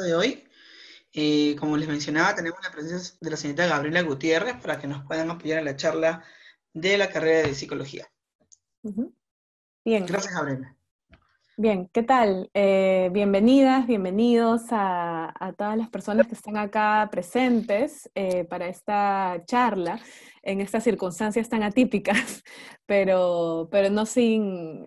de hoy. Eh, como les mencionaba, tenemos la presencia de la señorita Gabriela Gutiérrez para que nos puedan apoyar en la charla de la carrera de psicología. Bien. Gracias, Gabriela. Bien, ¿qué tal? Eh, bienvenidas, bienvenidos a, todas las personas que están acá presentes eh, para esta charla en estas circunstancias tan atípicas, pero, pero no sin,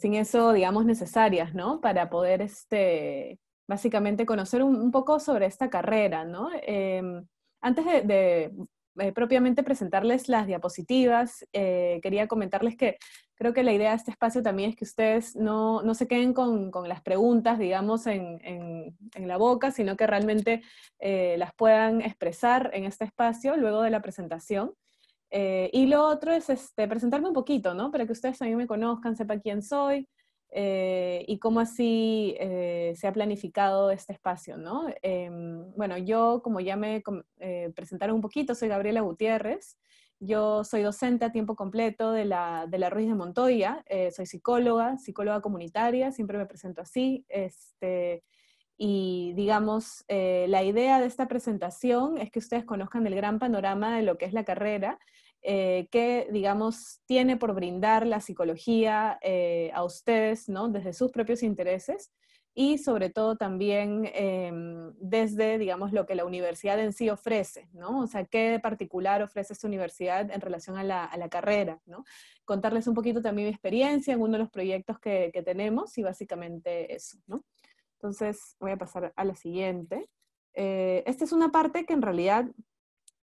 sin eso, digamos, necesarias, ¿no? Para poder este, básicamente conocer un, poco sobre esta carrera, ¿no? Em, antes de, eh, propiamente presentarles las diapositivas, eh, quería comentarles que creo que la idea de este espacio también es que ustedes no, no se queden con, las preguntas, digamos, en, la boca, sino que realmente eh, las puedan expresar en este espacio luego de la presentación. y lo otro es este, presentarme un poquito, ¿no? Para que ustedes también me conozcan, sepa quién soy, eh, y cómo así eh, se ha planificado este espacio, ¿no? Em, bueno, yo, como ya me eh, presentaron un poquito, soy Gabriela Gutiérrez. Yo soy docente a tiempo completo de la, Ruiz de Montoya, soy psicóloga, psicóloga comunitaria, siempre me presento así. Este, y digamos, la idea de esta presentación es que ustedes conozcan el gran panorama de lo que es la carrera eh, que, digamos, tiene por brindar la psicología eh, a ustedes, ¿no? Desde sus propios intereses y sobre todo también em, desde, digamos, lo que la universidad en sí ofrece, ¿no? O sea, qué particular ofrece esta universidad en relación a la, carrera, ¿no? Contarles un poquito también mi experiencia en uno de los proyectos que, tenemos y básicamente eso, ¿no? Entonces, voy a pasar a la siguiente. Eh, esta es una parte que en realidad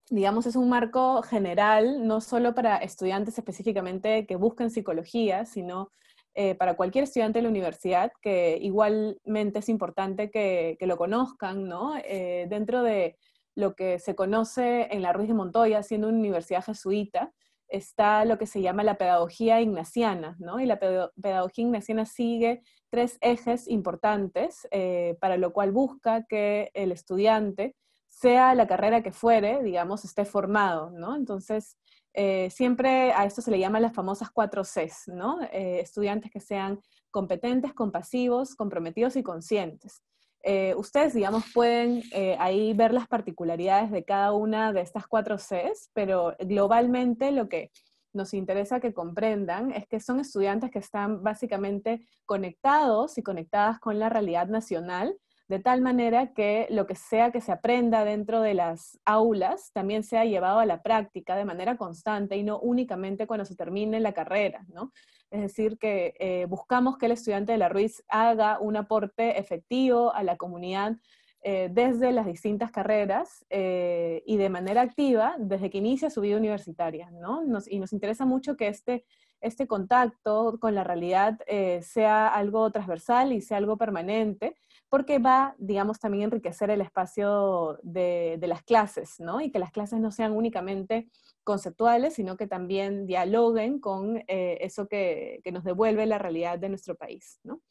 digamos, es un marco general, no solo para estudiantes específicamente que buscan psicología, sino eh, para cualquier estudiante de la universidad, que igualmente es importante que, lo conozcan, ¿no? Eh, dentro de lo que se conoce en la Ruiz de Montoya, siendo una universidad jesuita, está lo que se llama la pedagogía ignaciana, ¿no? Y la pedagogía ignaciana sigue tres ejes importantes, eh, para lo cual busca que el estudiante sea la carrera que fuere, digamos, esté formado, ¿no? Entonces, eh, siempre a esto se le llaman las famosas cuatro Cs, ¿no? Eh, estudiantes que sean competentes, compasivos, comprometidos y conscientes. Eh, ustedes, digamos, pueden ahí ver las particularidades de cada una de estas cuatro Cs, pero globalmente lo que nos interesa que comprendan es que son estudiantes que están básicamente conectados y conectadas con la realidad nacional de tal manera que lo que sea que se aprenda dentro de las aulas también sea llevado a la práctica de manera constante y no únicamente cuando se termine la carrera, ¿no? Es decir, que eh, buscamos que el estudiante de la Ruiz haga un aporte efectivo a la comunidad eh, desde las distintas carreras eh, y de manera activa desde que inicia su vida universitaria, ¿no? y nos interesa mucho que este, este contacto con la realidad sea algo transversal y sea algo permanente porque va, digamos, también a enriquecer el espacio de, las clases, ¿no? Y que las clases no sean únicamente conceptuales, sino que también dialoguen con eh, eso que, nos devuelve la realidad de nuestro país, ¿no?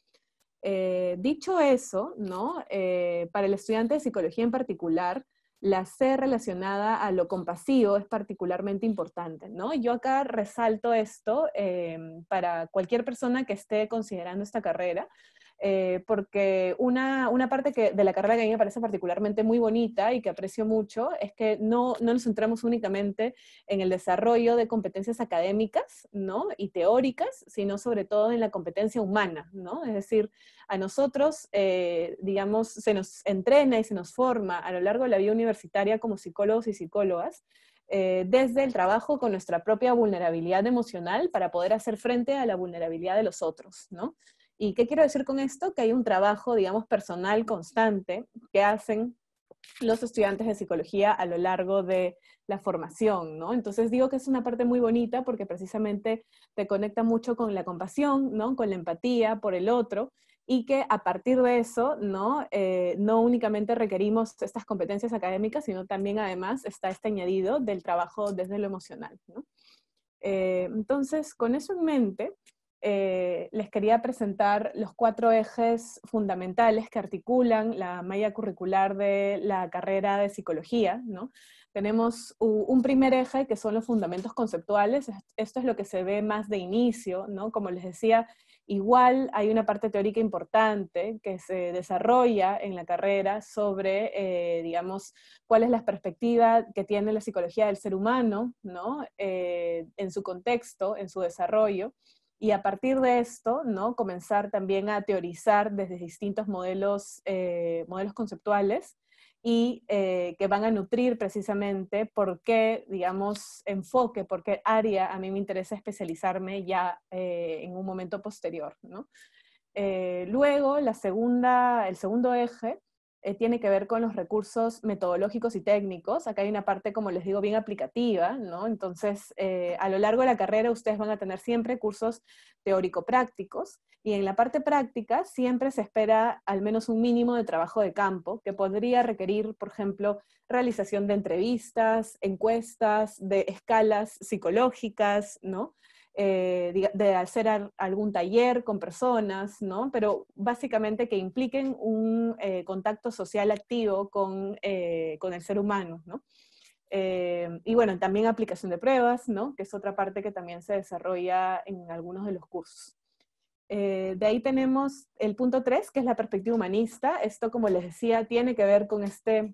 Eh, dicho eso, ¿no? Eh, para el estudiante de psicología en particular, la ser relacionada a lo compasivo es particularmente importante, ¿no? Yo acá resalto esto para cualquier persona que esté considerando esta carrera, eh, porque una, una parte que, de la carrera que a mí me parece particularmente muy bonita y que aprecio mucho es que no, no nos centramos únicamente en el desarrollo de competencias académicas ¿no? y teóricas, sino sobre todo en la competencia humana, ¿no? Es decir, a nosotros, eh, digamos, se nos entrena y se nos forma a lo largo de la vida universitaria como psicólogos y psicólogas, eh, desde el trabajo con nuestra propia vulnerabilidad emocional para poder hacer frente a la vulnerabilidad de los otros, ¿no? ¿Y qué quiero decir con esto? Que hay un trabajo, digamos, personal constante que hacen los estudiantes de psicología a lo largo de la formación, ¿no? Entonces digo que es una parte muy bonita porque precisamente te conecta mucho con la compasión, ¿no? Con la empatía por el otro y que a partir de eso, ¿no? Eh, no únicamente requerimos estas competencias académicas, sino también además está este añadido del trabajo desde lo emocional, ¿no? Eh, entonces, con eso en mente, eh, les quería presentar los cuatro ejes fundamentales que articulan la malla curricular de la carrera de psicología. ¿no? Tenemos un primer eje que son los fundamentos conceptuales, esto es lo que se ve más de inicio, ¿no? como les decía, Igual hay una parte teórica importante que se desarrolla en la carrera sobre, eh, digamos, cuál es la perspectiva que tiene la psicología del ser humano, ¿no? Eh, en su contexto, en su desarrollo y a partir de esto, ¿no? Comenzar también a teorizar desde distintos modelos, eh, modelos conceptuales y eh, que van a nutrir precisamente por qué, digamos, enfoque, por qué área a mí me interesa especializarme ya eh, en un momento posterior, ¿no? luego, la segunda, el segundo eje eh, tiene que ver con los recursos metodológicos y técnicos. Acá hay una parte, como les digo, bien aplicativa, ¿no? Entonces, eh, a lo largo de la carrera ustedes van a tener siempre cursos teórico-prácticos y en la parte práctica siempre se espera al menos un mínimo de trabajo de campo que podría requerir, por ejemplo, realización de entrevistas, encuestas, de escalas psicológicas, ¿no? Eh, de hacer algún taller con personas, ¿no? Pero básicamente que impliquen un eh, contacto social activo con, eh, el ser humano, y bueno, también aplicación de pruebas, ¿no? Que es otra parte que también se desarrolla en algunos de los cursos. de ahí tenemos el punto 3, que es la perspectiva humanista. Esto, como les decía, tiene que ver con este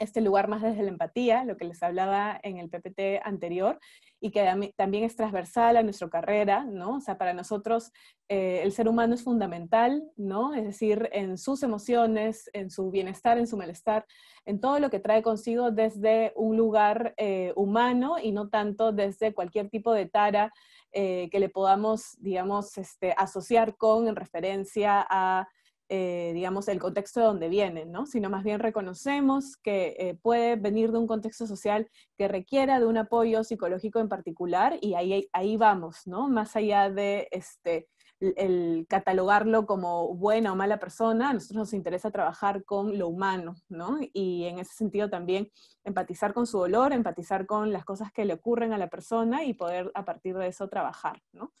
este lugar más desde la empatía, lo que les hablaba en el PPT anterior, y que también es transversal a nuestra carrera, ¿no? O sea, para nosotros eh, el ser humano es fundamental, ¿no? Es decir, en sus emociones, en su bienestar, en su malestar, en todo lo que trae consigo desde un lugar eh, humano y no tanto desde cualquier tipo de tara eh, que le podamos, digamos, este, asociar con en referencia a eh, digamos, el contexto de donde vienen, ¿no? Sino más bien reconocemos que eh, puede venir de un contexto social que requiera de un apoyo psicológico en particular y ahí, ahí vamos, ¿no? Más allá de este, el catalogarlo como buena o mala persona, a nosotros nos interesa trabajar con lo humano, ¿no? Y en ese sentido también empatizar con su dolor, empatizar con las cosas que le ocurren a la persona y poder a partir de eso trabajar, ¿no?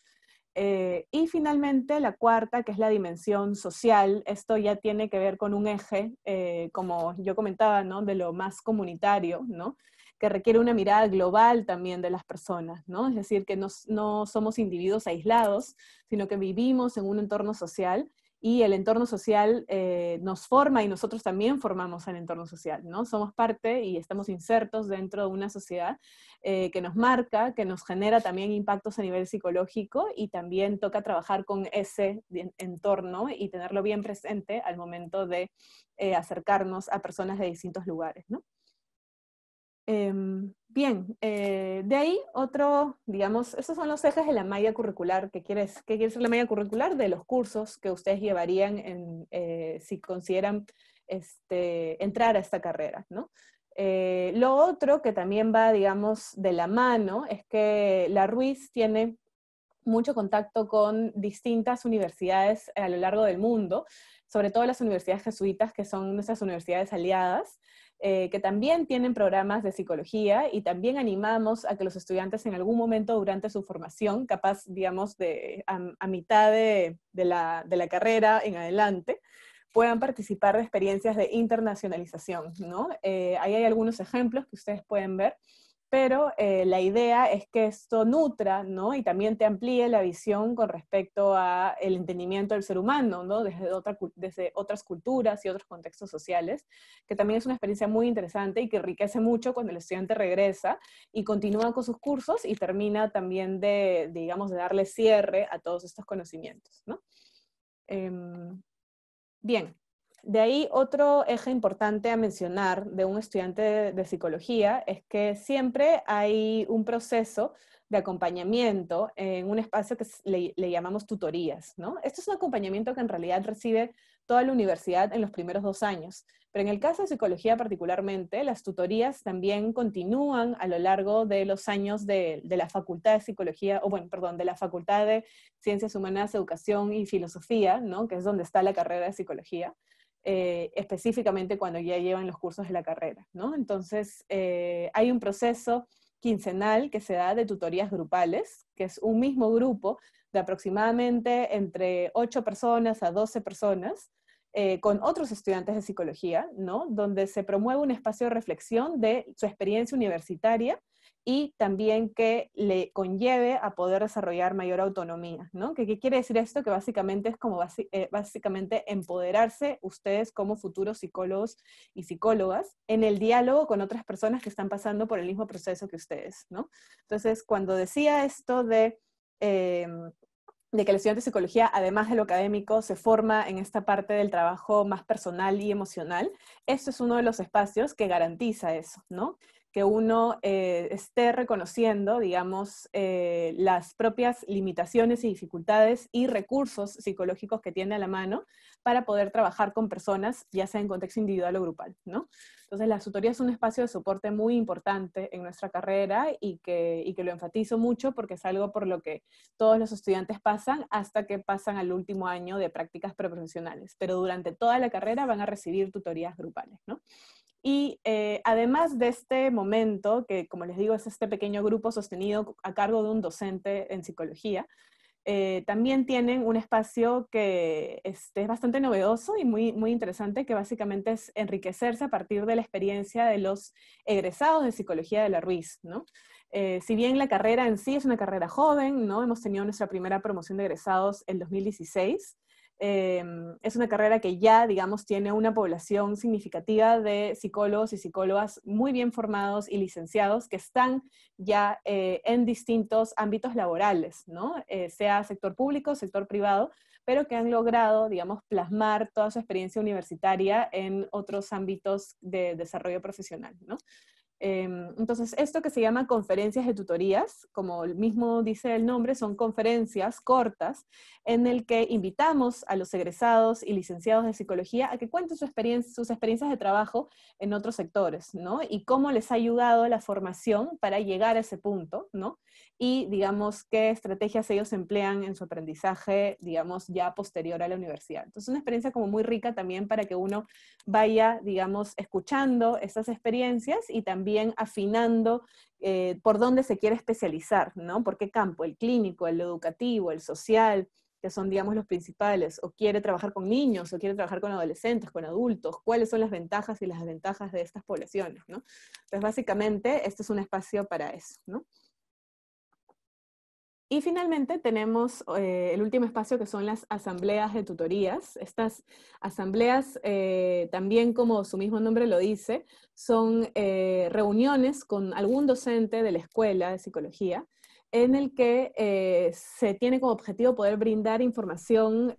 Eh, y finalmente, la cuarta, que es la dimensión social, esto ya tiene que ver con un eje, eh, como yo comentaba, de lo más comunitario, que requiere una mirada global también de las personas, ¿no? es decir, que no, no somos individuos aislados, sino que vivimos en un entorno social y el entorno social eh, nos forma y nosotros también formamos el entorno social, ¿no? Somos parte y estamos insertos dentro de una sociedad eh, que nos marca, que nos genera también impactos a nivel psicológico y también toca trabajar con ese entorno y tenerlo bien presente al momento de eh, acercarnos a personas de distintos lugares, ¿no? Em, bien, eh, de ahí otro, digamos, esos son los ejes de la malla curricular. ¿Qué quiere, que ser la malla curricular? De los cursos que ustedes llevarían en, eh, si consideran este, entrar a esta carrera, ¿no? Eh, lo otro que también va, digamos, de la mano es que la Ruiz tiene mucho contacto con distintas universidades a lo largo del mundo, sobre todo las universidades jesuitas, que son nuestras universidades aliadas. Eh, que también tienen programas de psicología y también animamos a que los estudiantes en algún momento durante su formación, capaz, digamos, de, a, mitad de, la, carrera en adelante, puedan participar de experiencias de internacionalización, ¿no? Eh, ahí hay algunos ejemplos que ustedes pueden ver pero eh, la idea es que esto nutra, ¿no? Y también te amplíe la visión con respecto a el entendimiento del ser humano, ¿no? Desde, otras culturas y otros contextos sociales, que también es una experiencia muy interesante y que enriquece mucho cuando el estudiante regresa y continúa con sus cursos y termina también de, digamos, de darle cierre a todos estos conocimientos, ¿no? Em, bien, de ahí otro eje importante a mencionar de un estudiante de, psicología es que siempre hay un proceso de acompañamiento en un espacio que le, llamamos tutorías, ¿no? Esto es un acompañamiento que en realidad recibe toda la universidad en los primeros dos años, pero en el caso de psicología particularmente, las tutorías también continúan a lo largo de los años de, la Facultad de Psicología, o bueno, perdón, de la Facultad de Ciencias Humanas, Educación y Filosofía, Que es donde está la carrera de psicología. Eh, específicamente cuando ya llevan los cursos de la carrera, ¿no? Entonces, eh, hay un proceso quincenal que se da de tutorías grupales, que es un mismo grupo de aproximadamente entre 8 personas a 12 personas, eh, con otros estudiantes de psicología, ¿no? Donde se promueve un espacio de reflexión de su experiencia universitaria y también que le conlleve a poder desarrollar mayor autonomía, ¿no? ¿Qué, quiere decir esto? Que básicamente es como eh, básicamente empoderarse ustedes como futuros psicólogos y psicólogas en el diálogo con otras personas que están pasando por el mismo proceso que ustedes, ¿no? Entonces, cuando decía esto de... Eh, de que el estudiante de psicología, además de lo académico, se forma en esta parte del trabajo más personal y emocional, esto es uno de los espacios que garantiza eso, ¿no? que uno eh, esté reconociendo, digamos, eh, las propias limitaciones y dificultades y recursos psicológicos que tiene a la mano para poder trabajar con personas, ya sea en contexto individual o grupal, ¿no? Entonces, la tutoría es un espacio de soporte muy importante en nuestra carrera y que, y que lo enfatizo mucho porque es algo por lo que todos los estudiantes pasan hasta que pasan al último año de prácticas preprofesionales. Pero durante toda la carrera van a recibir tutorías grupales, ¿no? Y eh, además de este momento, que como les digo es este pequeño grupo sostenido a cargo de un docente en psicología, eh, también tienen un espacio que este, es, bastante novedoso y muy, muy interesante, que básicamente es enriquecerse a partir de la experiencia de los egresados de Psicología de la Ruiz, eh, si bien la carrera en sí es una carrera joven, ¿no? Hemos tenido nuestra primera promoción de egresados en 2016, Em, es una carrera que ya, digamos, tiene una población significativa de psicólogos y psicólogas muy bien formados y licenciados que están ya eh, en distintos ámbitos laborales, ¿no? Eh, sea sector público, sector privado, pero que han logrado, digamos, plasmar toda su experiencia universitaria en otros ámbitos de desarrollo profesional, ¿no? Em, entonces, esto que se llama conferencias de tutorías, como el mismo dice el nombre, son conferencias cortas en el que invitamos a los egresados y licenciados de psicología a que cuenten sus experiencias de trabajo en otros sectores, ¿no? Y cómo les ha ayudado la formación para llegar a ese punto, ¿no? y, digamos, qué estrategias ellos emplean en su aprendizaje, digamos, ya posterior a la universidad. Entonces, una experiencia como muy rica también para que uno vaya, digamos, escuchando esas experiencias y también afinando eh, por dónde se quiere especializar, ¿no? ¿Por qué campo? El clínico, el educativo, el social, que son, digamos, los principales, o quiere trabajar con niños, o quiere trabajar con adolescentes, con adultos, cuáles son las ventajas y las desventajas de estas poblaciones, ¿no? Entonces, básicamente, este es un espacio para eso, ¿no? Y finalmente tenemos eh, el último espacio que son las asambleas de tutorías. Estas asambleas, eh, también como su mismo nombre lo dice, son eh, reuniones con algún docente de la escuela de psicología en el que se tiene como objetivo poder brindar información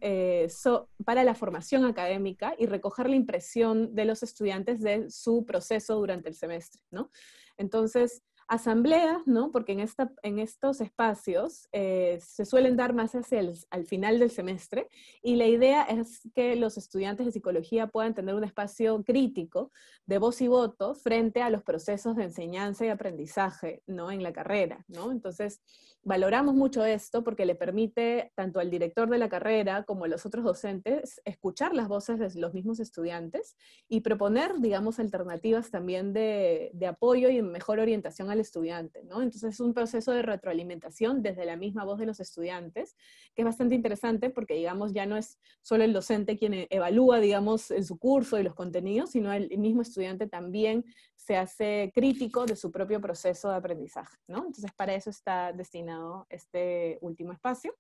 para la formación académica y recoger la impresión de los estudiantes de su proceso durante el semestre. ¿no? Entonces, asambleas, ¿no? Porque en, esta, en estos espacios eh, se suelen dar más hacia el, al final del semestre y la idea es que los estudiantes de psicología puedan tener un espacio crítico de voz y voto frente a los procesos de enseñanza y aprendizaje, ¿no? En la carrera, ¿no? Entonces, valoramos mucho esto porque le permite tanto al director de la carrera como a los otros docentes escuchar las voces de los mismos estudiantes y proponer, digamos, alternativas también de, de apoyo y mejor orientación a estudiante, ¿no? Entonces es un proceso de retroalimentación desde la misma voz de los estudiantes, que es bastante interesante porque, digamos, ya no es solo el docente quien e-, evalúa, digamos, en su curso y los contenidos, sino el mismo estudiante también se hace crítico de su propio proceso de aprendizaje, ¿no? Entonces para eso está destinado este último espacio.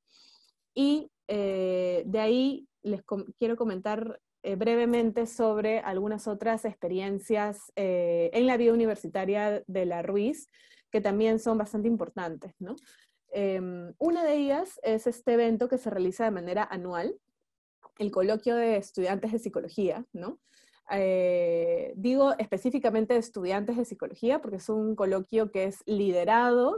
Y eh, de ahí les quiero comentar eh, brevemente sobre algunas otras experiencias eh, en la vida universitaria de la Ruiz, que también son bastante importantes. Em, una de ellas es este evento que se realiza de manera anual, el coloquio de estudiantes de psicología, eh, digo específicamente de estudiantes de psicología, porque es un coloquio que es liderado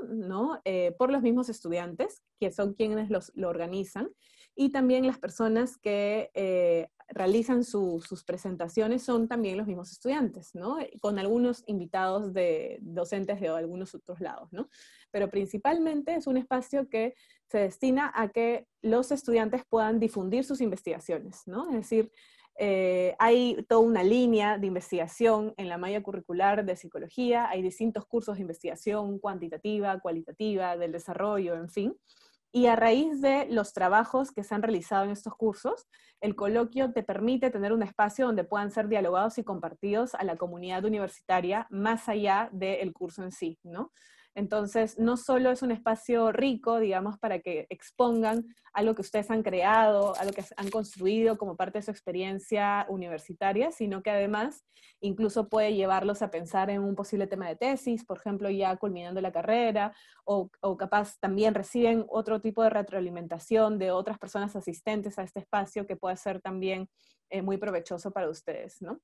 por los mismos estudiantes, que son quienes lo organizan, y también las personas que eh, realizan sus presentaciones son también los mismos estudiantes, ¿no? Eh, con algunos invitados de docentes de algunos otros lados, ¿no? Pero principalmente es un espacio que se destina a que los estudiantes puedan difundir sus investigaciones, ¿no? Es decir, eh, hay toda una línea de investigación en la malla curricular de psicología, hay distintos cursos de investigación cuantitativa, cualitativa, del desarrollo, en fin. Y a raíz de los trabajos que se han realizado en estos cursos, el coloquio te permite tener un espacio donde puedan ser dialogados y compartidos a la comunidad universitaria más allá del curso en sí, ¿no? Entonces, no solo es un espacio rico, digamos, para que expongan algo que ustedes han creado, algo que han construido como parte de su experiencia universitaria, sino que además incluso puede llevarlos a pensar en un posible tema de tesis, por ejemplo, ya culminando la carrera, o, capaz también reciben otro tipo de retroalimentación de otras personas asistentes a este espacio que puede ser también eh, muy provechoso para ustedes, ¿no?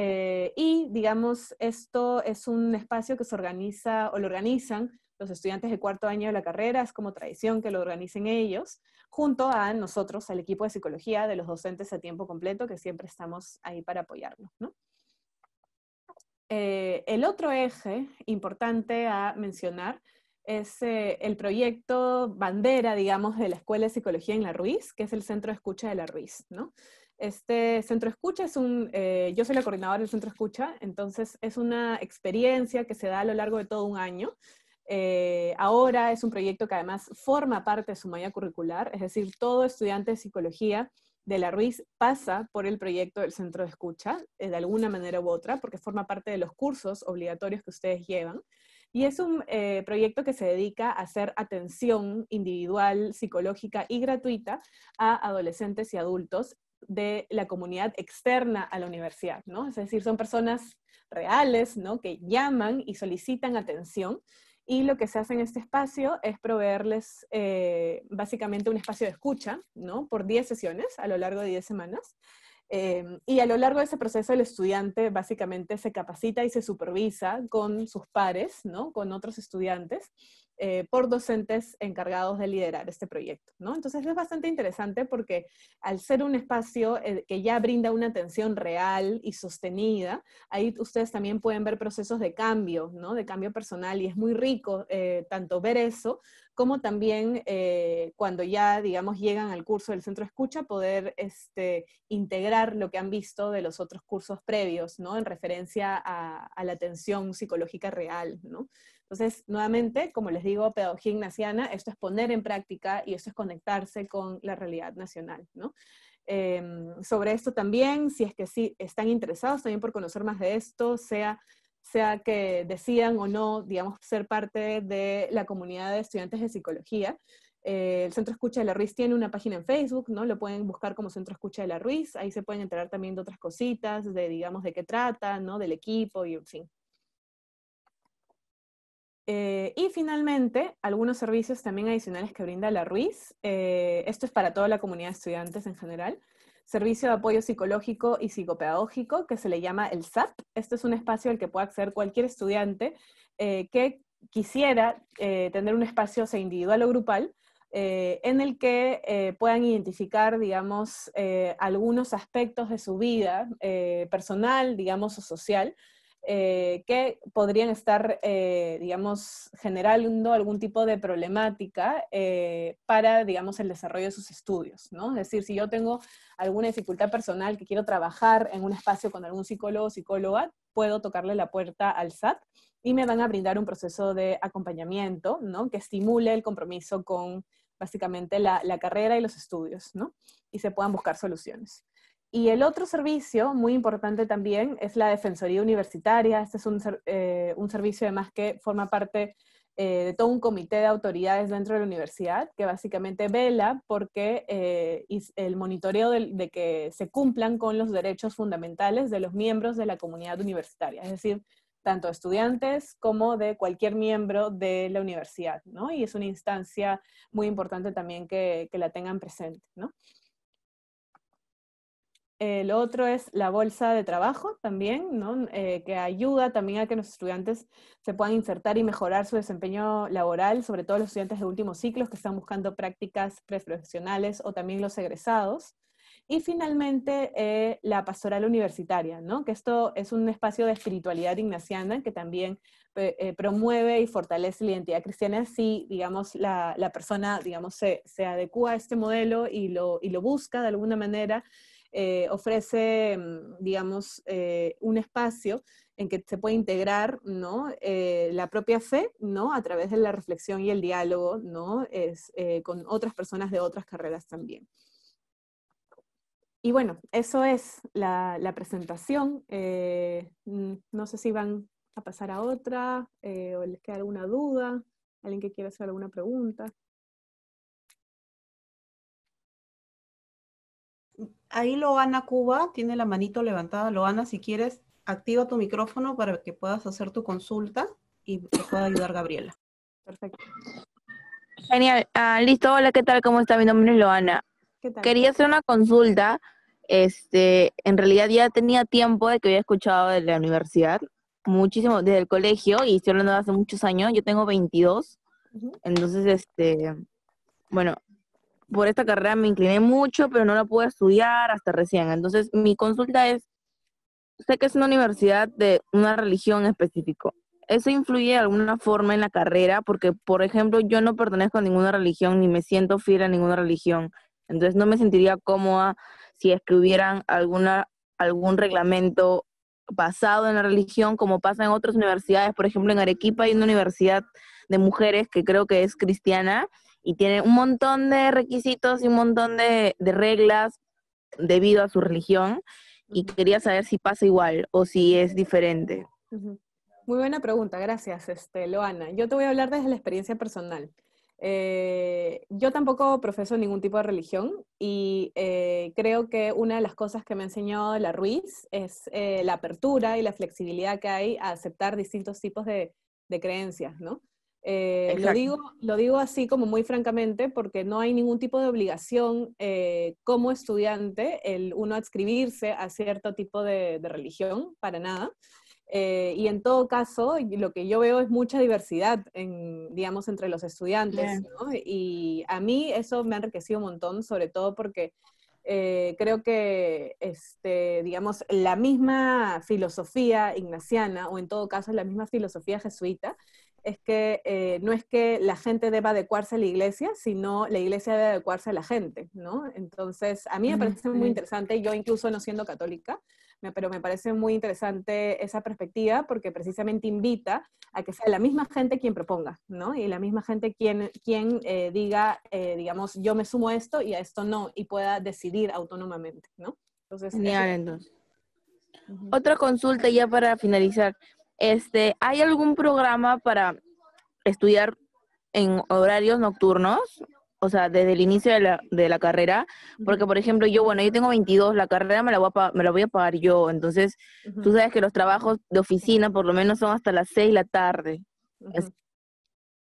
Eh, y, digamos, esto es un espacio que se organiza o lo organizan los estudiantes de cuarto año de la carrera, es como tradición que lo organicen ellos, junto a nosotros, al equipo de psicología, de los docentes a tiempo completo, que siempre estamos ahí para apoyarnos. Eh, el otro eje importante a mencionar es eh, el proyecto bandera, digamos, de la Escuela de Psicología en La Ruiz, que es el Centro de Escucha de La Ruiz, ¿no? Este centro escucha es un, eh, yo soy la coordinadora del centro escucha, entonces es una experiencia que se da a lo largo de todo un año. Eh, ahora es un proyecto que además forma parte de su malla curricular, es decir, todo estudiante de psicología de la Ruiz pasa por el proyecto del centro de escucha, eh, de alguna manera u otra, porque forma parte de los cursos obligatorios que ustedes llevan. Y es un proyecto que se dedica a hacer atención individual, psicológica y gratuita a adolescentes y adultos de la comunidad externa a la universidad, ¿no? Es decir, son personas reales, ¿no? Que llaman y solicitan atención y lo que se hace en este espacio es proveerles eh, básicamente un espacio de escucha, ¿no? Por 10 sesiones a lo largo de 10 semanas. Eh, y a lo largo de ese proceso el estudiante básicamente se capacita y se supervisa con sus pares, ¿no? Con otros estudiantes eh, por docentes encargados de liderar este proyecto. ¿no? Entonces es bastante interesante porque al ser un espacio eh, que ya brinda una atención real y sostenida, ahí ustedes también pueden ver procesos de cambio, ¿no? de cambio personal y es muy rico eh, tanto ver eso como también cuando ya, digamos, llegan al curso del centro escucha, poder este, integrar lo que han visto de los otros cursos previos, ¿no? En referencia a, a la atención psicológica real, ¿no? Entonces, nuevamente, como les digo, pedagogía ignaciana, esto es poner en práctica y esto es conectarse con la realidad nacional, ¿no? Em, sobre esto también, si es que sí están interesados también por conocer más de esto, sea, sea que decidan o no, digamos, ser parte de la comunidad de estudiantes de psicología. Eh, el Centro Escucha de la Ruiz tiene una página en Facebook, ¿no? Lo pueden buscar como Centro Escucha de la Ruiz, ahí se pueden enterar también de otras cositas, de, digamos, de qué trata, ¿no? Del equipo y, en fin, eh, y finalmente, algunos servicios también adicionales que brinda la Ruiz. Eh, esto es para toda la comunidad de estudiantes en general. Servicio de apoyo psicológico y psicopedagógico que se le llama el SAP. Este es un espacio al que puede acceder cualquier estudiante eh, que quisiera tener un espacio, sea individual o grupal, en el que puedan identificar, digamos, algunos aspectos de su vida personal, digamos, o social, eh, que podrían estar, eh, digamos, generando algún tipo de problemática eh, para, digamos, el desarrollo de sus estudios, ¿no? Es decir, si yo tengo alguna dificultad personal que quiero trabajar en un espacio con algún psicólogo o psicóloga, puedo tocarle la puerta al SAT y me van a brindar un proceso de acompañamiento, ¿no? Que estimule el compromiso con básicamente la, la carrera y los estudios, ¿no? Y se puedan buscar soluciones. Y el otro servicio, muy importante también, es la Defensoría Universitaria. Este es un, eh, un servicio además que forma parte eh, de todo un comité de autoridades dentro de la universidad, que básicamente vela porque eh, el monitoreo de, que se cumplan con los derechos fundamentales de los miembros de la comunidad universitaria, es decir, tanto estudiantes como de cualquier miembro de la universidad, ¿no? Y es una instancia muy importante también que, que la tengan presente, ¿no? El otro es la bolsa de trabajo también, ¿no? Eh, que ayuda también a que los estudiantes se puedan insertar y mejorar su desempeño laboral, sobre todo los estudiantes de últimos ciclos que están buscando prácticas preprofesionales o también los egresados. Y finalmente, eh, la pastoral universitaria, ¿no? que esto es un espacio de espiritualidad ignaciana que también eh, promueve y fortalece la identidad cristiana si, digamos, la, persona, digamos, se, se, adecua a este modelo y lo, y lo busca de alguna manera eh, ofrece, mm, digamos, eh, un espacio en que se puede integrar eh, la propia fe ¿no? a través de la reflexión y el diálogo ¿no? es, con otras personas de otras carreras también. Y bueno, eso es la, la presentación. Mm, no sé si van a pasar a otra o les queda alguna duda, alguien que quiera hacer alguna pregunta. Ahí Loana Cuba tiene la manito levantada. Loana, si quieres, activa tu micrófono para que puedas hacer tu consulta y te pueda ayudar Gabriela. Perfecto. Genial. Ah, listo, hola, ¿qué tal? ¿Cómo está? Mi nombre es Loana. ¿Qué Quería hacer una consulta. Este, en realidad ya tenía tiempo de que había escuchado de la universidad, muchísimo, desde el colegio, y estoy hablando de hace muchos años, yo tengo 22, entonces, este, bueno, por esta carrera me incliné mucho, pero no la pude estudiar hasta recién. Entonces, mi consulta es, sé que es una universidad de una religión específica. ¿Eso influye de alguna forma en la carrera? Porque, por ejemplo, yo no pertenezco a ninguna religión ni me siento fiel a ninguna religión. Entonces, no me sentiría cómoda si escribieran alguna, algún reglamento basado en la religión, como pasa en otras universidades. Por ejemplo, en Arequipa hay una universidad de mujeres que creo que es cristiana, y tiene un montón de requisitos y un montón de, reglas debido a su religión y quería saber si pasa igual o si es diferente. Muy buena pregunta, gracias, este, Loana. Yo te voy a hablar desde la experiencia personal. Eh, yo tampoco profeso ningún tipo de religión y eh, creo que una de las cosas que me ha enseñado la Ruiz es eh, la apertura y la flexibilidad que hay a aceptar distintos tipos de, de creencias, ¿no? Eh, lo, digo, lo digo así como muy francamente porque no hay ningún tipo de obligación eh, como estudiante el uno adscribirse a cierto tipo de, religión, para nada. Eh, y en todo caso, lo que yo veo es mucha diversidad, digamos, entre los estudiantes. Y a mí eso me ha enriquecido un montón, sobre todo porque creo que, este, digamos, la misma filosofía ignaciana, o en todo caso la misma filosofía jesuita, es que eh, no es que la gente deba adecuarse a la iglesia, sino la iglesia debe adecuarse a la gente, ¿no? Entonces, a mí me parece muy interesante, yo incluso no siendo católica, pero me parece muy interesante esa perspectiva porque precisamente invita a que sea la misma gente quien proponga, ¿no? Y la misma gente quien, quien eh, diga, eh, digamos, yo me sumo a esto y a esto no, y pueda decidir autónomamente, ¿no? Entonces, Otra consulta ya para finalizar. Este, ¿Hay algún programa para estudiar en horarios nocturnos? O sea, desde el inicio de la, de la carrera. Porque, por ejemplo, yo, bueno, yo tengo 22, la carrera me la voy a, pagar yo. Entonces, tú sabes que los trabajos de oficina por lo menos son hasta las 6 de la tarde.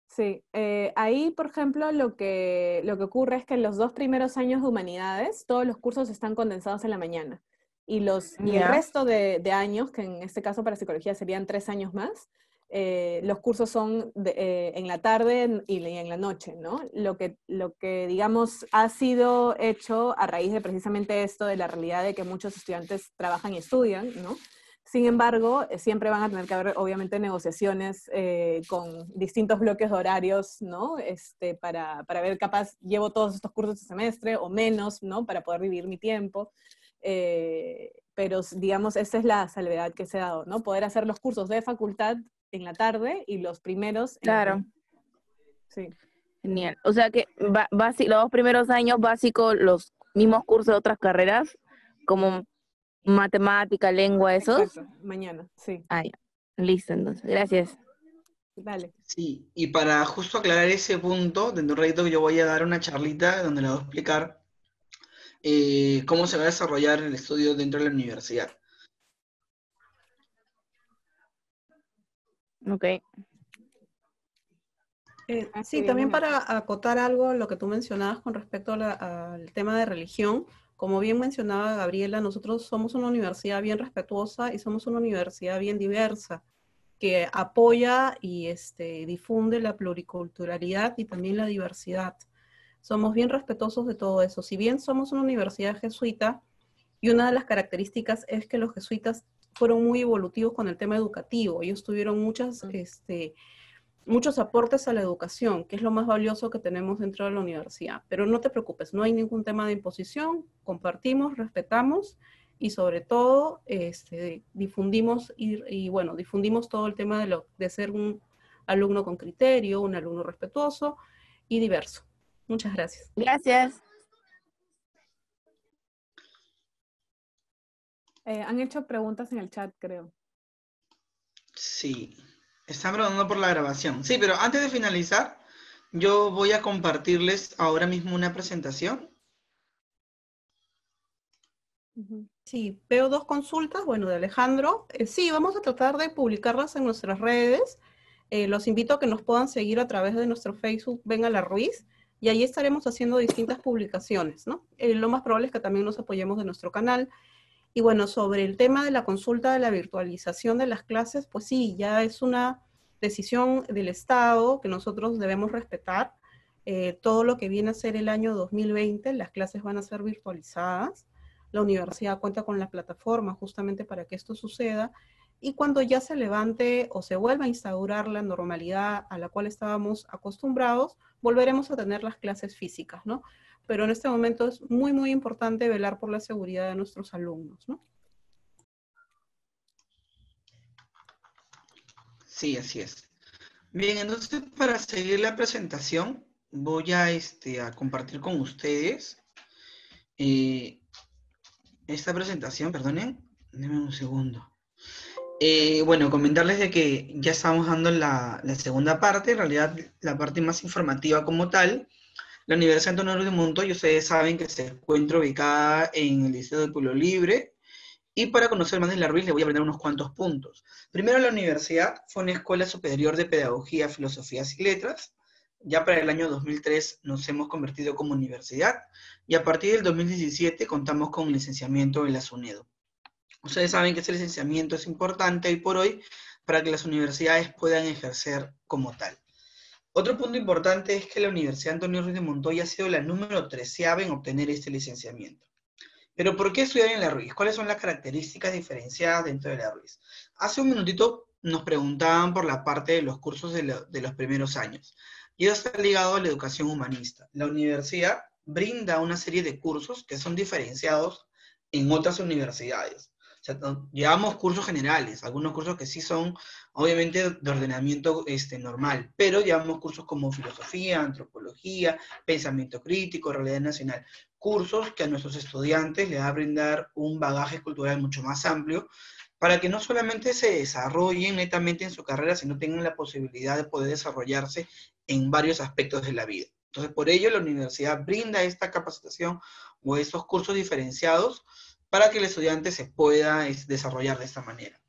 Sí, eh, ahí, por ejemplo, lo que, lo que ocurre es que en los dos primeros años de humanidades, todos los cursos están condensados en la mañana y, los, y el resto de, de, años, que en este caso para psicología serían tres años más, eh, los cursos son eh, en la tarde y en la noche, ¿no? Lo que, lo que, digamos, ha sido hecho a raíz de precisamente esto, de la realidad de que muchos estudiantes trabajan y estudian, ¿no? Sin embargo, eh, siempre van a tener que haber, obviamente, negociaciones con distintos bloques de horarios, ¿no? Este, para, para ver, capaz, llevo todos estos cursos de semestre o menos, ¿no? Para poder vivir mi tiempo. Eh, pero digamos, esa es la salvedad que se ha dado, ¿no? Poder hacer los cursos de facultad en la tarde y los primeros. En claro. Sí. Genial. O sea que los dos primeros años básicos, los mismos cursos de otras carreras, como matemática, lengua, esos. Mañana, sí. Ah, Listo, entonces. Gracias. Vale. Sí, y para justo aclarar ese punto, dentro de un ratito yo voy a dar una charlita donde le voy a explicar eh, cómo se va a desarrollar el estudio dentro de la universidad. Ok. Eh, ah, sí, también para acotar algo lo que tú mencionabas con respecto al tema de religión, como bien mencionaba Gabriela, nosotros somos una universidad bien respetuosa y somos una universidad bien diversa, que apoya y este, difunde la pluriculturalidad y también la diversidad. Somos bien respetuosos de todo eso. Si bien somos una universidad jesuita, y una de las características es que los jesuitas fueron muy evolutivos con el tema educativo. Ellos tuvieron mm. este, muchos aportes a la educación, que es lo más valioso que tenemos dentro de la universidad. Pero no te preocupes, no hay ningún tema de imposición. Compartimos, respetamos y sobre todo este, difundimos y, bueno, difundimos todo el tema de ser un alumno con criterio, un alumno respetuoso y diverso. Muchas gracias. Gracias. Eh, han hecho preguntas en el chat, creo. Sí. Están preguntando por la grabación. Sí, pero antes de finalizar, yo voy a compartirles ahora mismo una presentación. Sí, veo dos consultas, bueno, de Alejandro. Eh, sí, vamos a tratar de publicarlas en nuestras redes. Eh, los invito a que nos puedan seguir a través de nuestro Facebook, Venga la Ruiz y ahí estaremos haciendo distintas publicaciones, ¿no? Eh, lo más probable es que también nos apoyemos de nuestro canal. Y bueno, sobre el tema de la consulta de la virtualización de las clases, pues sí, ya es una decisión del Estado que nosotros debemos respetar. Eh, todo lo que viene a ser el año 2020, las clases van a ser virtualizadas. La universidad cuenta con la plataforma justamente para que esto suceda y cuando ya se levante o se vuelva a instaurar la normalidad a la cual estábamos acostumbrados, volveremos a tener las clases físicas, ¿no? Pero en este momento es muy, muy importante velar por la seguridad de nuestros alumnos, ¿no? Sí, así es. Bien, entonces para seguir la presentación voy a, este, compartir con ustedes eh, esta presentación, perdonen, denme un segundo. Eh, bueno, comentarles de que ya estamos dando la, segunda parte, en realidad la parte más informativa como tal. La Universidad Antonio de Montoya, ustedes saben que se encuentra ubicada en el Liceo de Pueblo Libre. Y para conocer más de la Ruiz, le voy a brindar unos cuantos puntos. Primero, la universidad fue una escuela superior de pedagogía, filosofías y letras. Ya para el año 2003 nos hemos convertido como universidad y a partir del 2017 contamos con licenciamiento en la SUNEDO. Ustedes saben que ese licenciamiento es importante hoy por hoy para que las universidades puedan ejercer como tal. Otro punto importante es que la Universidad Antonio Ruiz de Montoya ha sido la número 13 en obtener este licenciamiento. Pero ¿por qué estudiar en la Ruiz? ¿Cuáles son las características diferenciadas dentro de la Ruiz? Hace un minutito nos preguntaban por la parte de los cursos de los primeros años. Y eso está ligado a la educación humanista. La universidad brinda una serie de cursos que son diferenciados en otras universidades sea, llevamos cursos generales, algunos cursos que sí son obviamente de ordenamiento este, normal, pero llevamos cursos como filosofía, antropología, pensamiento crítico, realidad nacional, cursos que a nuestros estudiantes les va a brindar un bagaje cultural mucho más amplio para que no solamente se desarrollen netamente en su carrera, sino tengan la posibilidad de poder desarrollarse en varios aspectos de la vida. Entonces, por ello, la universidad brinda esta capacitación o estos cursos diferenciados para que el estudiante se pueda desarrollar de esta manera.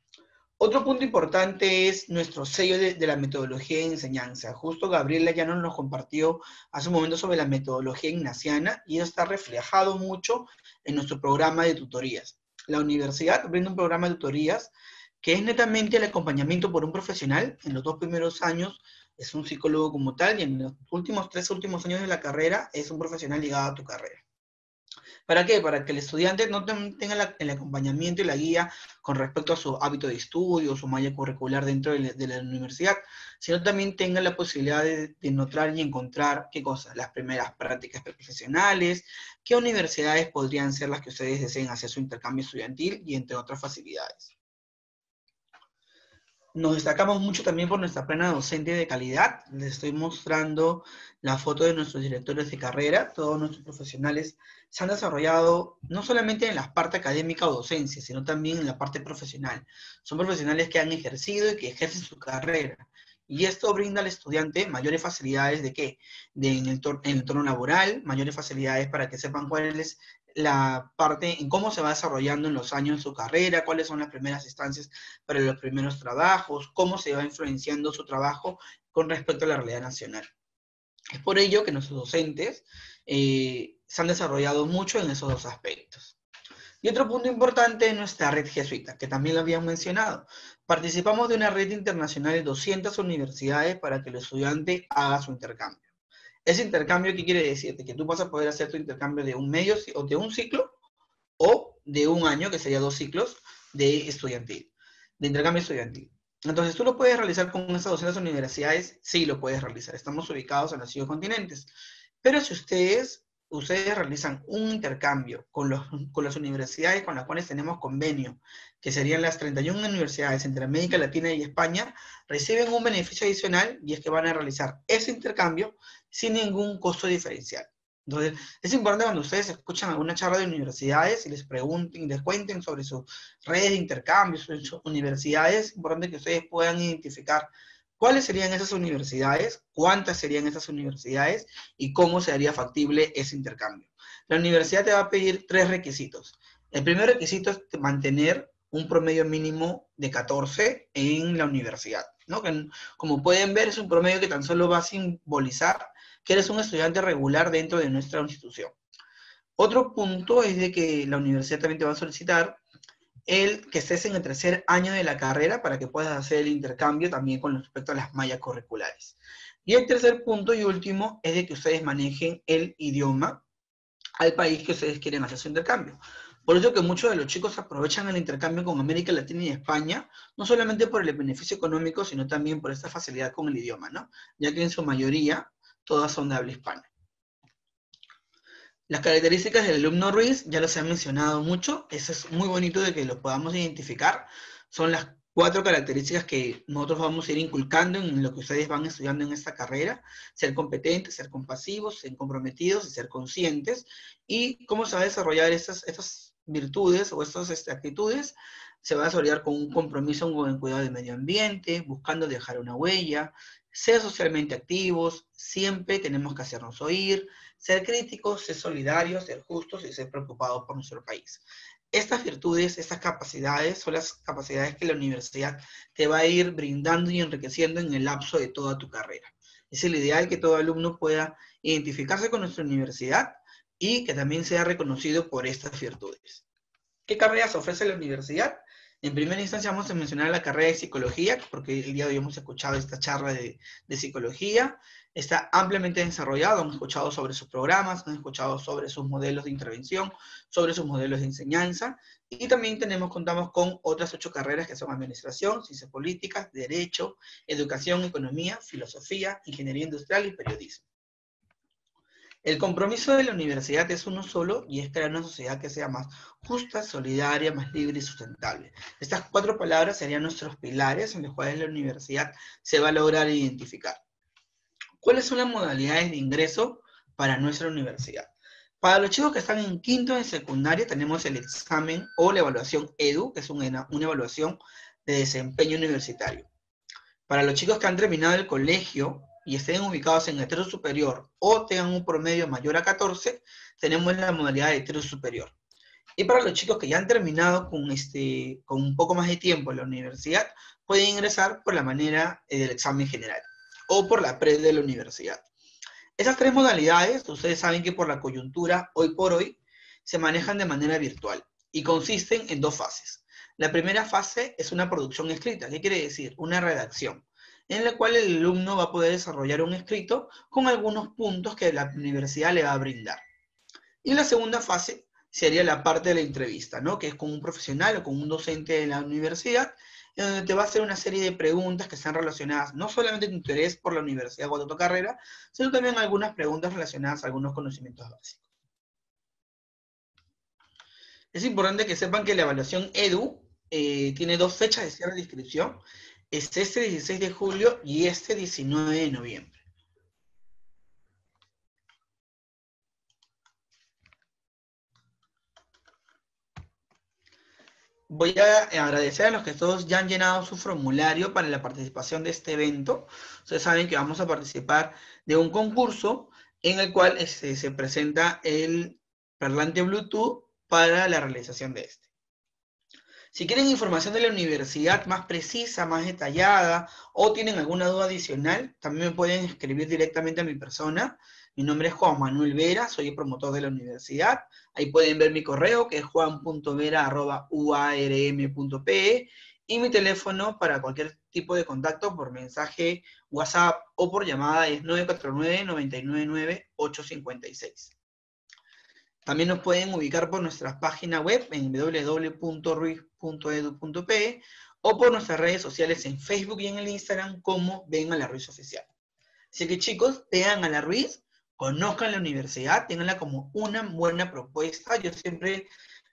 Otro punto importante es nuestro sello de, la metodología de enseñanza. Justo Gabriela ya nos compartió hace un momento sobre la metodología ignaciana y eso está reflejado mucho en nuestro programa de tutorías. La universidad brinda un programa de tutorías que es netamente el acompañamiento por un profesional. En los dos primeros años es un psicólogo como tal y en los últimos tres últimos años de la carrera es un profesional ligado a tu carrera. ¿Para qué? Para que el estudiante no tenga el acompañamiento y la guía con respecto a su hábito de estudio, su malla curricular dentro de la, universidad, sino también tenga la posibilidad de, notar y encontrar qué cosas, las primeras prácticas profesionales, qué universidades podrían ser las que ustedes deseen hacia su intercambio estudiantil y entre otras facilidades. Nos destacamos mucho también por nuestra plena docente de calidad. Les estoy mostrando la foto de nuestros directores de carrera, todos nuestros profesionales se han desarrollado no solamente en la parte académica o docencia, sino también en la parte profesional. Son profesionales que han ejercido y que ejercen su carrera. Y esto brinda al estudiante mayores facilidades de qué? De en, el entorno laboral, mayores facilidades para que sepan cuál es la parte en cómo se va desarrollando en los años su carrera, cuáles son las primeras instancias para los primeros trabajos, cómo se va influenciando su trabajo con respecto a la realidad nacional. Es por ello que nuestros docentes eh, se han desarrollado mucho en esos dos aspectos. Y otro punto importante es nuestra red jesuita, que también lo habían mencionado. Participamos de una red internacional de 200 universidades para que el estudiante haga su intercambio. Ese intercambio, ¿qué quiere decir? Que tú vas a poder hacer tu intercambio de un medio o de un ciclo o de un año, que sería dos ciclos, de estudiantil, de intercambio estudiantil. Entonces, ¿tú lo puedes realizar con esas 200 universidades? Sí, lo puedes realizar. Estamos ubicados en los cinco continentes. Pero si ustedes ustedes realizan un intercambio con, con las universidades con las cuales tenemos convenio, que serían las 31 universidades entre América Latina y España, reciben un beneficio adicional y es que van a realizar ese intercambio sin ningún costo diferencial. Entonces, es importante cuando ustedes escuchan alguna charla de universidades y les pregunten, les cuenten sobre sus redes de intercambio, sus universidades, es importante que ustedes puedan identificar ¿Cuáles serían esas universidades? ¿Cuántas serían esas universidades? ¿Y cómo se haría factible ese intercambio? La universidad te va a pedir tres requisitos. El primer requisito es mantener un promedio mínimo de 14 en la universidad, ¿no? como pueden ver, es un promedio que tan solo va a simbolizar que eres un estudiante regular dentro de nuestra institución. Otro punto es de que la universidad también te va a solicitar el que estés en el tercer año de la carrera para que puedas hacer el intercambio también con respecto a las mallas curriculares. Y el tercer punto y último es de que ustedes manejen el idioma al país que ustedes quieren hacer su intercambio. Por eso que muchos de los chicos aprovechan el intercambio con América Latina y España, no solamente por el beneficio económico, sino también por esta facilidad con el idioma, ¿no? Ya que en su mayoría todas son de habla hispana. Las características del alumno Ruiz ya las han mencionado mucho, eso es muy bonito de que lo podamos identificar. Son las cuatro características que nosotros vamos a ir inculcando en lo que ustedes van estudiando en esta carrera, ser competentes, ser compasivos, ser comprometidos y ser conscientes, y cómo se va a desarrollar estas, virtudes o estas este, actitudes, se va a desarrollar con un compromiso en el cuidado del medio ambiente, buscando dejar una huella, ser socialmente activos, siempre tenemos que hacernos oír, ser críticos, ser solidarios, ser justos y ser preocupado por nuestro país. Estas virtudes, estas capacidades son las capacidades que la universidad te va a ir brindando y enriqueciendo en el lapso de toda tu carrera. Es el ideal que todo alumno pueda identificarse con nuestra universidad y que también sea reconocido por estas virtudes. ¿Qué carreras ofrece la universidad? En primera instancia vamos a mencionar la carrera de psicología, porque el día de hoy hemos escuchado esta charla de, de psicología está ampliamente desarrollado. Hemos escuchado sobre sus programas, hemos escuchado sobre sus modelos de intervención, sobre sus modelos de enseñanza. Y también tenemos, contamos con otras ocho carreras que son Administración, Ciencias Políticas, Derecho, Educación, Economía, Filosofía, Ingeniería Industrial y Periodismo. El compromiso de la universidad es uno solo y es crear una sociedad que sea más justa, solidaria, más libre y sustentable. Estas cuatro palabras serían nuestros pilares en los cuales la universidad se va a lograr identificar. ¿Cuáles son las modalidades de ingreso para nuestra universidad? Para los chicos que están en quinto de secundaria tenemos el examen o la evaluación EDU, que es una, evaluación de desempeño universitario. Para los chicos que han terminado el colegio y estén ubicados en el superior o tengan un promedio mayor a 14, tenemos la modalidad de tiro superior. Y para los chicos que ya han terminado con, este, con un poco más de tiempo en la universidad, pueden ingresar por la manera eh, del examen general o por la pre de la universidad. Esas tres modalidades, ustedes saben que por la coyuntura, hoy por hoy, se manejan de manera virtual y consisten en dos fases. La primera fase es una producción escrita, ¿qué quiere decir? Una redacción, en la cual el alumno va a poder desarrollar un escrito con algunos puntos que la universidad le va a brindar. Y la segunda fase sería la parte de la entrevista, ¿no? Que es con un profesional o con un docente de la universidad donde te va a hacer una serie de preguntas que están relacionadas no solamente tu interés por la universidad o tu carrera, sino también algunas preguntas relacionadas a algunos conocimientos básicos. Es importante que sepan que la evaluación EDU eh, tiene dos fechas de cierre de inscripción, es este 16 de julio y este 19 de noviembre. voy a agradecer a los que todos ya han llenado su formulario para la participación de este evento. Ustedes saben que vamos a participar de un concurso en el cual este, se presenta el parlante Bluetooth para la realización de este. Si quieren información de la universidad más precisa, más detallada, o tienen alguna duda adicional, también me pueden escribir directamente a mi persona mi nombre es Juan Manuel Vera, soy el promotor de la universidad. Ahí pueden ver mi correo que es juan.vera.uarm.pe y mi teléfono para cualquier tipo de contacto por mensaje, WhatsApp o por llamada es 949-999-856. También nos pueden ubicar por nuestra página web en www.ruiz.edu.pe o por nuestras redes sociales en Facebook y en el Instagram como Ven a la Ruiz Oficial. Así que chicos, vean a la Ruiz conozcan la universidad, tenganla como una buena propuesta. Yo siempre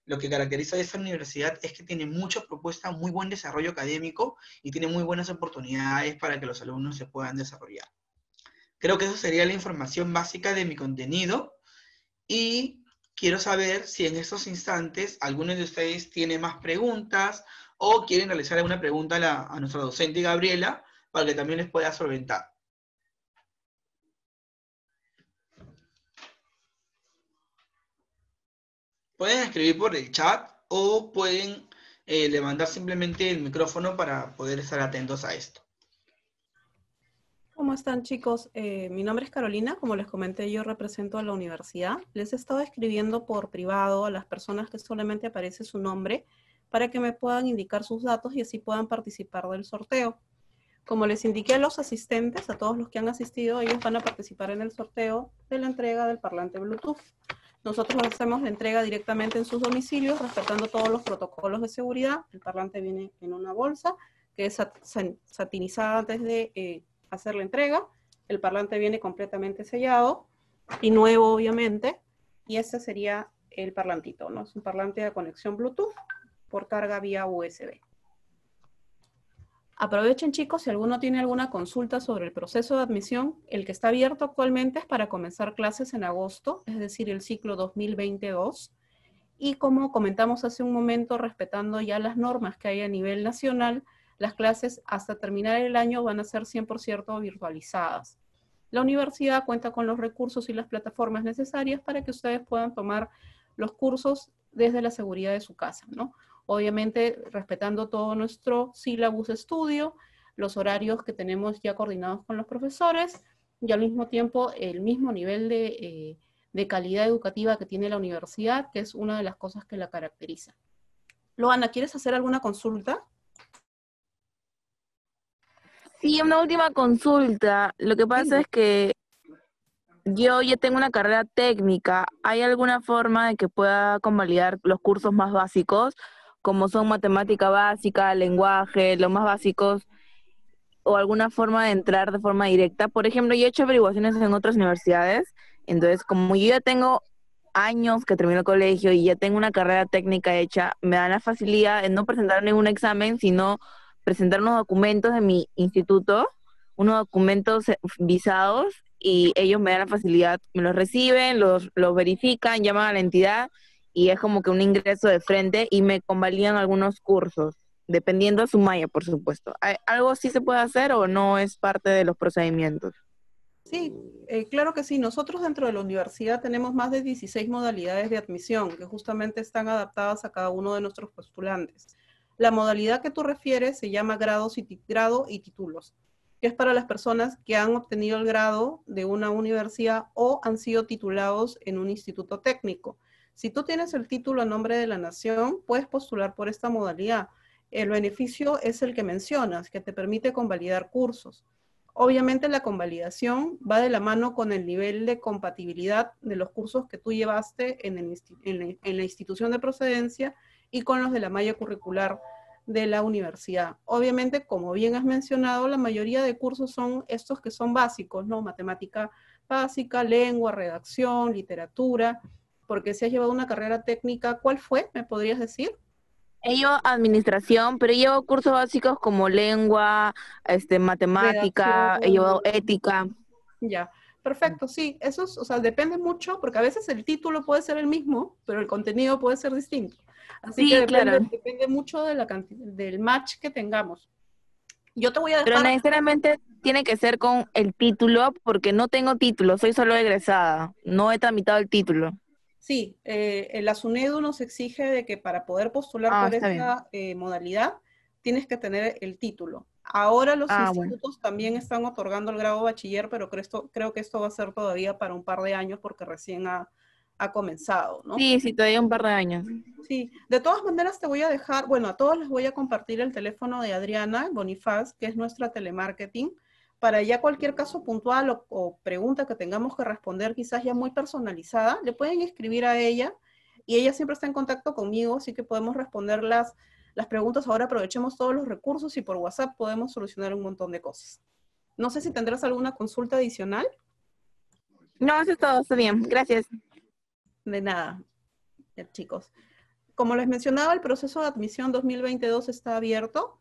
lo que caracteriza a esta universidad es que tiene muchas propuestas, muy buen desarrollo académico y tiene muy buenas oportunidades para que los alumnos se puedan desarrollar. Creo que eso sería la información básica de mi contenido y quiero saber si en estos instantes algunos de ustedes tienen más preguntas o quieren realizar alguna pregunta a nuestra docente Gabriela para que también les pueda solventar. pueden escribir por el chat o pueden eh, levantar simplemente el micrófono para poder estar atentos a esto. ¿Cómo están chicos? Eh, mi nombre es Carolina, como les comenté yo represento a la universidad. Les he estado escribiendo por privado a las personas que solamente aparece su nombre para que me puedan indicar sus datos y así puedan participar del sorteo. Como les indiqué a los asistentes, a todos los que han asistido, ellos van a participar en el sorteo de la entrega del parlante Bluetooth. Nosotros hacemos la entrega directamente en sus domicilios, respetando todos los protocolos de seguridad. El parlante viene en una bolsa que es satinizada antes de eh, hacer la entrega. El parlante viene completamente sellado y nuevo, obviamente. Y este sería el parlantito, ¿no? Es un parlante de conexión Bluetooth por carga vía USB. Aprovechen chicos, si alguno tiene alguna consulta sobre el proceso de admisión, el que está abierto actualmente es para comenzar clases en agosto, es decir, el ciclo 2022. Y como comentamos hace un momento, respetando ya las normas que hay a nivel nacional, las clases hasta terminar el año van a ser 100% virtualizadas. La universidad cuenta con los recursos y las plataformas necesarias para que ustedes puedan tomar los cursos desde la seguridad de su casa, ¿no? obviamente respetando todo nuestro sílabus estudio, los horarios que tenemos ya coordinados con los profesores y al mismo tiempo el mismo nivel eh, de, calidad educativa que tiene la universidad, que es una de las cosas que la caracteriza. Loana, ¿quieres hacer alguna consulta? Sí, una última consulta. Lo que pasa es que yo ya tengo una carrera técnica. ¿Hay alguna forma de que pueda convalidar los cursos más básicos? como son matemática básica, lenguaje, los más básicos, o alguna forma de entrar de forma directa. Por ejemplo, yo he hecho averiguaciones en otras universidades, entonces como yo ya tengo años que termino el colegio y ya tengo una carrera técnica hecha, me dan la facilidad de no presentar ningún examen, sino presentar unos documentos de mi instituto, unos documentos eh, visados y ellos me dan la facilidad, me los reciben, los, los verifican, llaman a la entidad y es como que un ingreso de frente y me convalidan algunos cursos, dependiendo de su malla, por supuesto. ¿Algo sí se puede hacer o no es parte de los procedimientos? Sí, eh, claro que sí. Nosotros dentro de la universidad tenemos más de 16 modalidades de admisión que justamente están adaptadas a cada uno de nuestros postulantes. La modalidad que tú refieres se llama grados y grado y títulos, que es para las personas que han obtenido el grado de una universidad o han sido titulados en un instituto técnico. Si tú tienes el título a nombre de la nación, puedes postular por esta modalidad. El beneficio es el que mencionas, que te permite convalidar cursos. Obviamente la convalidación va de la mano con el nivel de compatibilidad de los cursos que tú llevaste en, la, institución de procedencia y con los de la malla curricular de la universidad. Obviamente, como bien has mencionado, la mayoría de cursos son estos que son básicos, ¿no? Matemática básica, lengua, redacción, literatura, porque si has llevado una carrera técnica, ¿cuál fue? ¿Me podrías decir? Yo administración, pero yo cursos básicos como lengua, este, matemática, he llevado ética. Ya, perfecto, sí, eso o sea, depende mucho, porque a veces el título puede ser el mismo, pero el contenido puede ser distinto. Así que claro. depende mucho de la del match que tengamos. Yo te voy a dejar... Pero necesariamente tiene que ser con el título, porque no tengo título, soy solo egresada, no he tramitado el título. Sí, eh, el la nos exige de que para poder postular ah, por esta eh, modalidad tienes que tener el título. Ahora los ah, institutos también están otorgando el grado bachiller, pero creo, creo que esto va a ser todavía para un par de años porque recién ha, comenzado, ¿no? Sí, sí, todavía un par de años. Sí, de todas maneras te voy a dejar, bueno, a todos les voy a compartir el teléfono de Adriana Bonifaz, que es nuestra telemarketing, para ya cualquier caso puntual o, pregunta que tengamos que responder, quizás ya muy personalizada, le pueden escribir a ella y ella siempre está en contacto conmigo, así que podemos responder las, las preguntas. Ahora aprovechemos todos los recursos y por WhatsApp podemos solucionar un montón de cosas. No sé si tendrás alguna consulta adicional. No, eso es todo, está bien, gracias. De nada, chicos. Como les mencionaba, el proceso de admisión 2022 está abierto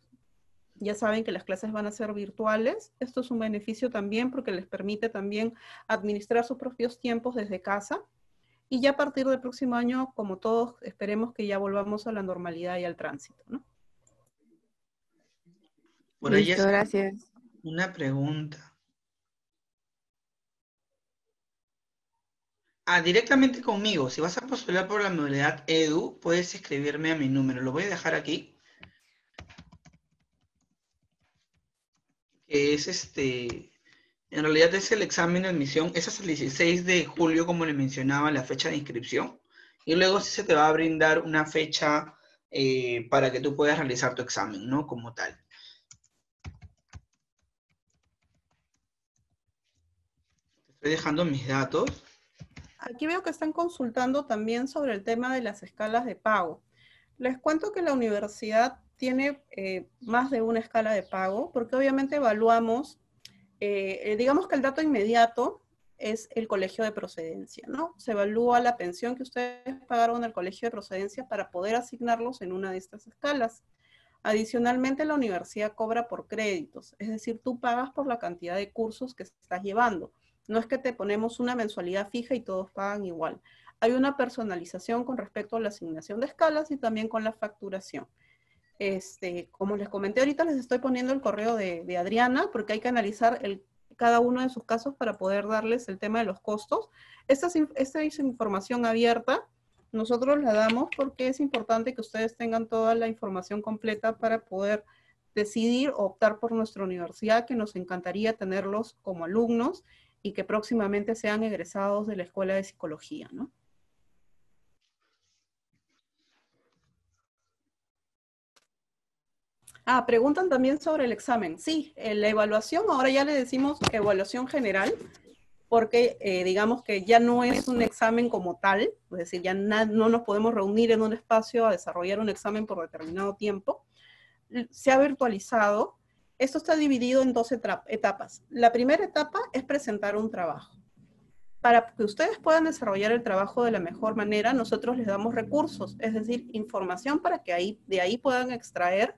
ya saben que las clases van a ser virtuales. Esto es un beneficio también porque les permite también administrar sus propios tiempos desde casa. Y ya a partir del próximo año, como todos, esperemos que ya volvamos a la normalidad y al tránsito. ¿no? gracias. Una pregunta. Ah, directamente conmigo. Si vas a postular por la modalidad EDU, puedes escribirme a mi número. Lo voy a dejar aquí es este, en realidad es el examen de admisión, es el 16 de julio, como le mencionaba, la fecha de inscripción, y luego sí se te va a brindar una fecha eh, para que tú puedas realizar tu examen, ¿no? Como tal. Estoy dejando mis datos. Aquí veo que están consultando también sobre el tema de las escalas de pago. Les cuento que la universidad tiene eh, más de una escala de pago, porque obviamente evaluamos, eh, eh, digamos que el dato inmediato es el colegio de procedencia, ¿no? Se evalúa la pensión que ustedes pagaron al colegio de procedencia para poder asignarlos en una de estas escalas. Adicionalmente, la universidad cobra por créditos, es decir, tú pagas por la cantidad de cursos que estás llevando. No es que te ponemos una mensualidad fija y todos pagan igual. Hay una personalización con respecto a la asignación de escalas y también con la facturación. Este, como les comenté ahorita, les estoy poniendo el correo de, Adriana porque hay que analizar cada uno de sus casos para poder darles el tema de los costos. Esta esta información abierta. Nosotros la damos porque es importante que ustedes tengan toda la información completa para poder decidir o optar por nuestra universidad, que nos encantaría tenerlos como alumnos y que próximamente sean egresados de la Escuela de Psicología, ¿no? Ah, preguntan también sobre el examen. Sí, la evaluación, ahora ya le decimos evaluación general, porque eh, digamos que ya no es un examen como tal, es decir, ya no nos podemos reunir en un espacio a desarrollar un examen por determinado tiempo. Se ha virtualizado. Esto está dividido en dos etapas. La primera etapa es presentar un trabajo. Para que ustedes puedan desarrollar el trabajo de la mejor manera, nosotros les damos recursos, es decir, información para que ahí, de ahí puedan extraer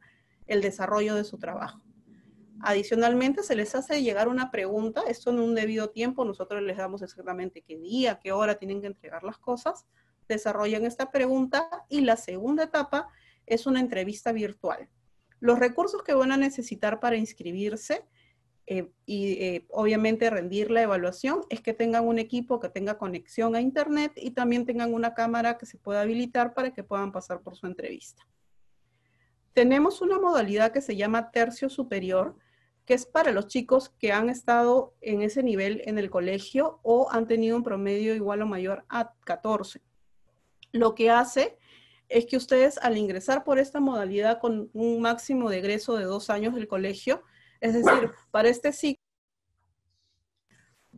el desarrollo de su trabajo. Adicionalmente, se les hace llegar una pregunta, esto en un debido tiempo, nosotros les damos exactamente qué día, qué hora tienen que entregar las cosas, desarrollan esta pregunta y la segunda etapa es una entrevista virtual. Los recursos que van a necesitar para inscribirse eh, y eh, obviamente rendir la evaluación es que tengan un equipo que tenga conexión a internet y también tengan una cámara que se pueda habilitar para que puedan pasar por su entrevista. Tenemos una modalidad que se llama tercio superior, que es para los chicos que han estado en ese nivel en el colegio o han tenido un promedio igual o mayor a 14. Lo que hace es que ustedes al ingresar por esta modalidad con un máximo de egreso de dos años del colegio, es decir, para este ciclo,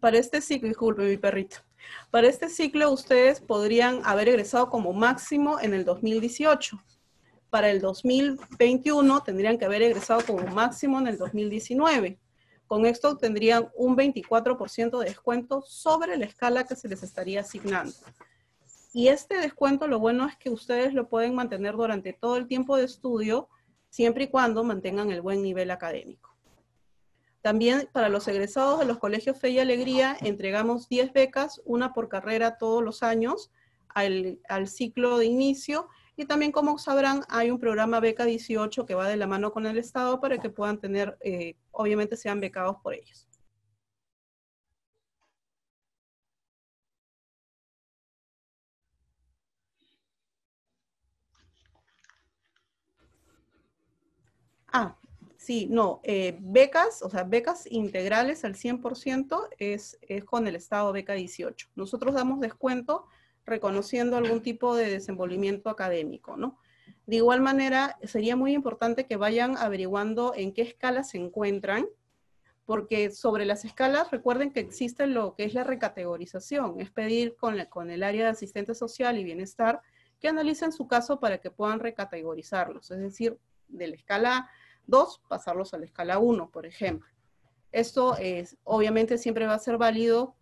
para este ciclo, disculpe mi perrito, para este ciclo ustedes podrían haber egresado como máximo en el 2018 para el 2021 tendrían que haber egresado como máximo en el 2019. Con esto tendrían un 24% de descuento sobre la escala que se les estaría asignando. Y este descuento lo bueno es que ustedes lo pueden mantener durante todo el tiempo de estudio, siempre y cuando mantengan el buen nivel académico. También para los egresados de los colegios Fe y Alegría entregamos 10 becas, una por carrera todos los años al, al ciclo de inicio y también, como sabrán, hay un programa Beca 18 que va de la mano con el Estado para que puedan tener, eh, obviamente sean becados por ellos. Ah, sí, no, eh, becas, o sea, becas integrales al 100% es, es con el Estado Beca 18. Nosotros damos descuento reconociendo algún tipo de desenvolvimiento académico, ¿no? De igual manera, sería muy importante que vayan averiguando en qué escala se encuentran, porque sobre las escalas recuerden que existe lo que es la recategorización, es pedir con, el área de asistente social y bienestar que analicen su caso para que puedan recategorizarlos, es decir, de la escala 2 pasarlos a la escala 1, por ejemplo. Esto es, obviamente siempre va a ser válido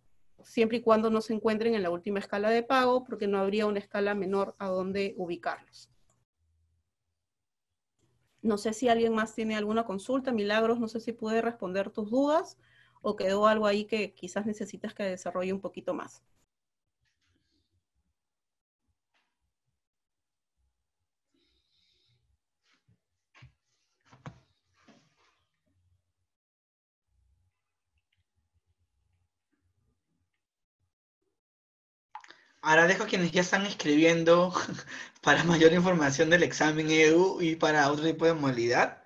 siempre y cuando no se encuentren en la última escala de pago, porque no habría una escala menor a donde ubicarlos. No sé si alguien más tiene alguna consulta, Milagros, no sé si pude responder tus dudas o quedó algo ahí que quizás necesitas que desarrolle un poquito más. Ahora dejo a quienes ya están escribiendo para mayor información del examen EDU y para otro tipo de modalidad.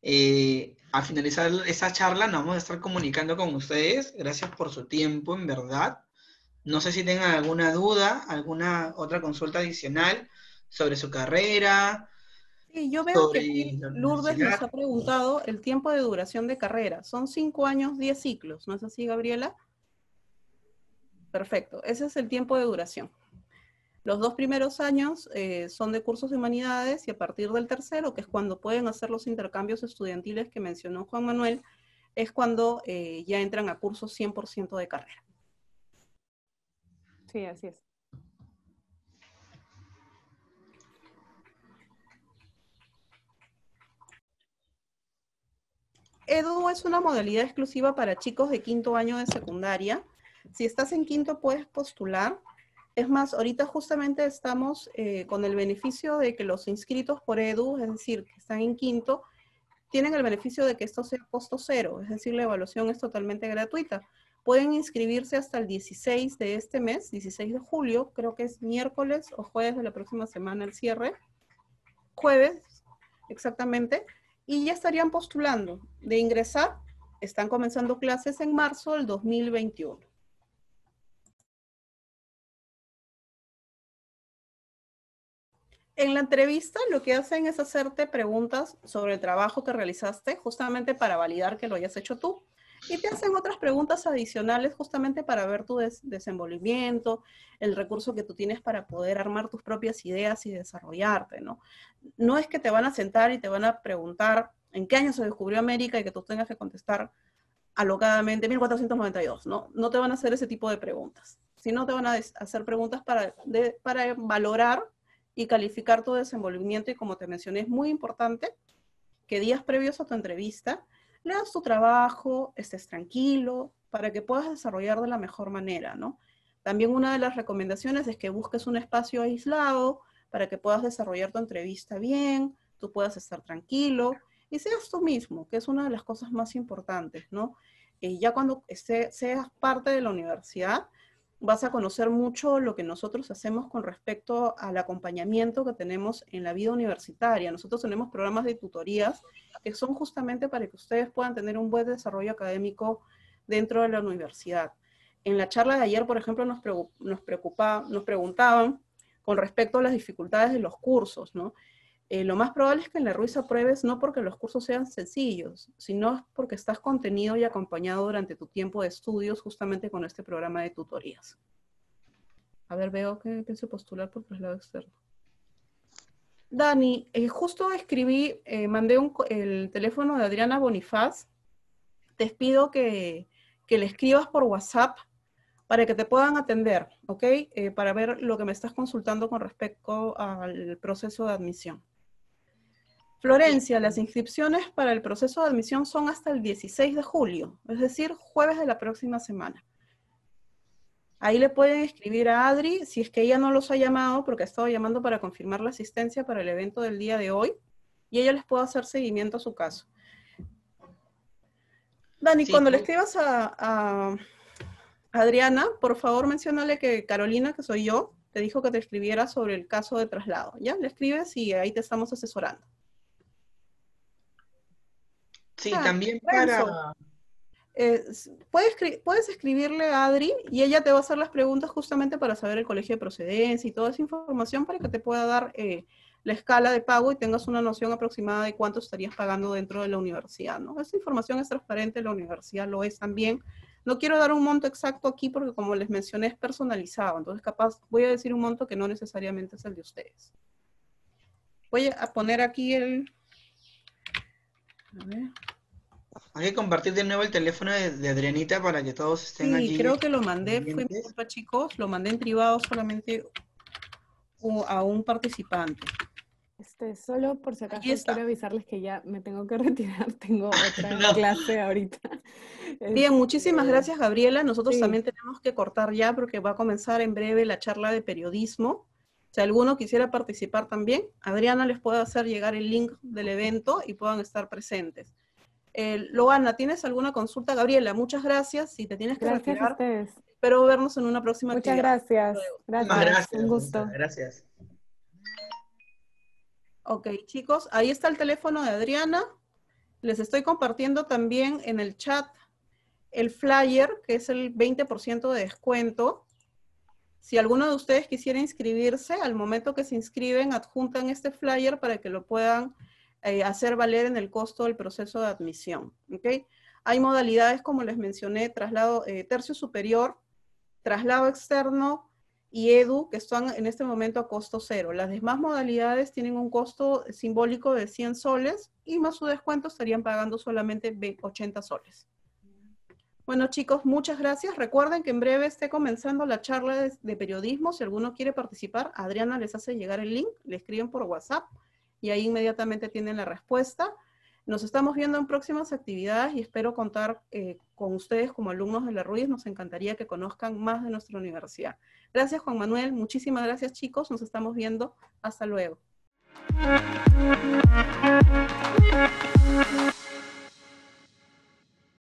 Eh, al finalizar esa charla nos vamos a estar comunicando con ustedes. Gracias por su tiempo, en verdad. No sé si tengan alguna duda, alguna otra consulta adicional sobre su carrera. Sí, yo veo que Lourdes nos ha preguntado el tiempo de duración de carrera. Son cinco años, diez ciclos, ¿no es así, Gabriela? Perfecto, ese es el tiempo de duración. Los dos primeros años eh, son de cursos de humanidades y a partir del tercero, que es cuando pueden hacer los intercambios estudiantiles que mencionó Juan Manuel, es cuando eh, ya entran a cursos 100% de carrera. Sí, así es. Edu es una modalidad exclusiva para chicos de quinto año de secundaria si estás en quinto, puedes postular. Es más, ahorita justamente estamos eh, con el beneficio de que los inscritos por EDU, es decir, que están en quinto, tienen el beneficio de que esto sea costo cero, es decir, la evaluación es totalmente gratuita. Pueden inscribirse hasta el 16 de este mes, 16 de julio, creo que es miércoles o jueves de la próxima semana el cierre, jueves exactamente, y ya estarían postulando. De ingresar, están comenzando clases en marzo del 2021. en la entrevista lo que hacen es hacerte preguntas sobre el trabajo que realizaste justamente para validar que lo hayas hecho tú. Y te hacen otras preguntas adicionales justamente para ver tu desenvolvimiento, el recurso que tú tienes para poder armar tus propias ideas y desarrollarte, ¿no? No es que te van a sentar y te van a preguntar en qué año se descubrió América y que tú tengas que contestar alocadamente 1492, ¿no? No te van a hacer ese tipo de preguntas, sino te van a hacer preguntas para, para valorar y calificar tu desenvolvimiento. Y como te mencioné, es muy importante que días previos a tu entrevista leas tu trabajo, estés tranquilo, para que puedas desarrollar de la mejor manera, ¿no? También una de las recomendaciones es que busques un espacio aislado para que puedas desarrollar tu entrevista bien, tú puedas estar tranquilo y seas tú mismo, que es una de las cosas más importantes, ¿no? Eh, ya cuando seas parte de la universidad, vas a conocer mucho lo que nosotros hacemos con respecto al acompañamiento que tenemos en la vida universitaria. Nosotros tenemos programas de tutorías que son justamente para que ustedes puedan tener un buen desarrollo académico dentro de la universidad. En la charla de ayer, por ejemplo, nos, preocupa, nos, preguntaban con respecto a las dificultades de los cursos, ¿no? Eh, lo más probable es que en la Ruiz apruebes no porque los cursos sean sencillos, sino porque estás contenido y acompañado durante tu tiempo de estudios justamente con este programa de tutorías. A ver, veo que pienso postular por traslado externo. Dani, eh, justo escribí, eh, mandé el teléfono de Adriana Bonifaz. Te pido que, le escribas por WhatsApp para que te puedan atender, ¿ok? para ver lo que me estás consultando con respecto al proceso de admisión. Florencia, las inscripciones para el proceso de admisión son hasta el 16 de julio, es decir, jueves de la próxima semana. Ahí le pueden escribir a Adri, si es que ella no los ha llamado, porque ha estado llamando para confirmar la asistencia para el evento del día de hoy, y ella les puede hacer seguimiento a su caso. Dani, cuando le escribas a, a, Adriana, por favor mencionale que Carolina, que soy yo, te dijo que te escribiera sobre el caso de traslado. ¿Ya? Le escribes y ahí te estamos asesorando. Sí, ah, también para... puedes, puedes escribirle a Adri y ella te va a hacer las preguntas justamente para saber el colegio de procedencia y toda esa información para que te pueda dar eh, la escala de pago y tengas una noción aproximada de cuánto estarías pagando dentro de la universidad, ¿no? Esa información es transparente, la universidad lo es también. No quiero dar un monto exacto aquí porque como les mencioné es personalizado, entonces capaz voy a decir un monto que no necesariamente es el de ustedes. Voy a poner aquí el, hay que compartir de nuevo el teléfono de, Adrienita para que todos estén allí. Sí, creo que lo mandé, fue mi culpa, chicos. Lo mandé en privado solamente a un participante. Este, solo por si acaso quiero avisarles que ya me tengo que retirar, tengo otra clase ahorita. Bien, muchísimas este, gracias Gabriela. Nosotros también tenemos que cortar ya porque va a comenzar en breve la charla de periodismo. Si alguno quisiera participar también, Adriana les puede hacer llegar el link del evento y puedan estar presentes. Eh, Loana, ¿tienes alguna consulta? Gabriela, muchas gracias. Si te tienes que retirar, espero vernos en una próxima Muchas gracias. Gracias. gracias. Un gusto. Gracias. Ok, chicos, ahí está el teléfono de Adriana. Les estoy compartiendo también en el chat el flyer, que es el 20% de descuento si alguno de ustedes quisiera inscribirse, al momento que se inscriben, adjuntan este flyer para que lo puedan eh, hacer valer en el costo del proceso de admisión. Hay modalidades, como les mencioné, traslado eh, tercio superior, traslado externo y EDU, que están en este momento a costo cero. Las demás modalidades tienen un costo simbólico de 100 soles y más su descuento estarían pagando solamente 80 soles. Bueno, chicos, muchas gracias. Recuerden que en breve esté comenzando la charla de, periodismo. Si alguno quiere participar, Adriana les hace llegar el link, le escriben por WhatsApp y ahí inmediatamente tienen la respuesta. Nos estamos viendo en próximas actividades y espero contar eh, con ustedes como alumnos de la Ruiz. Nos encantaría que conozcan más de nuestra universidad. Gracias, Juan Manuel. Muchísimas gracias, chicos. Nos estamos viendo. Hasta luego.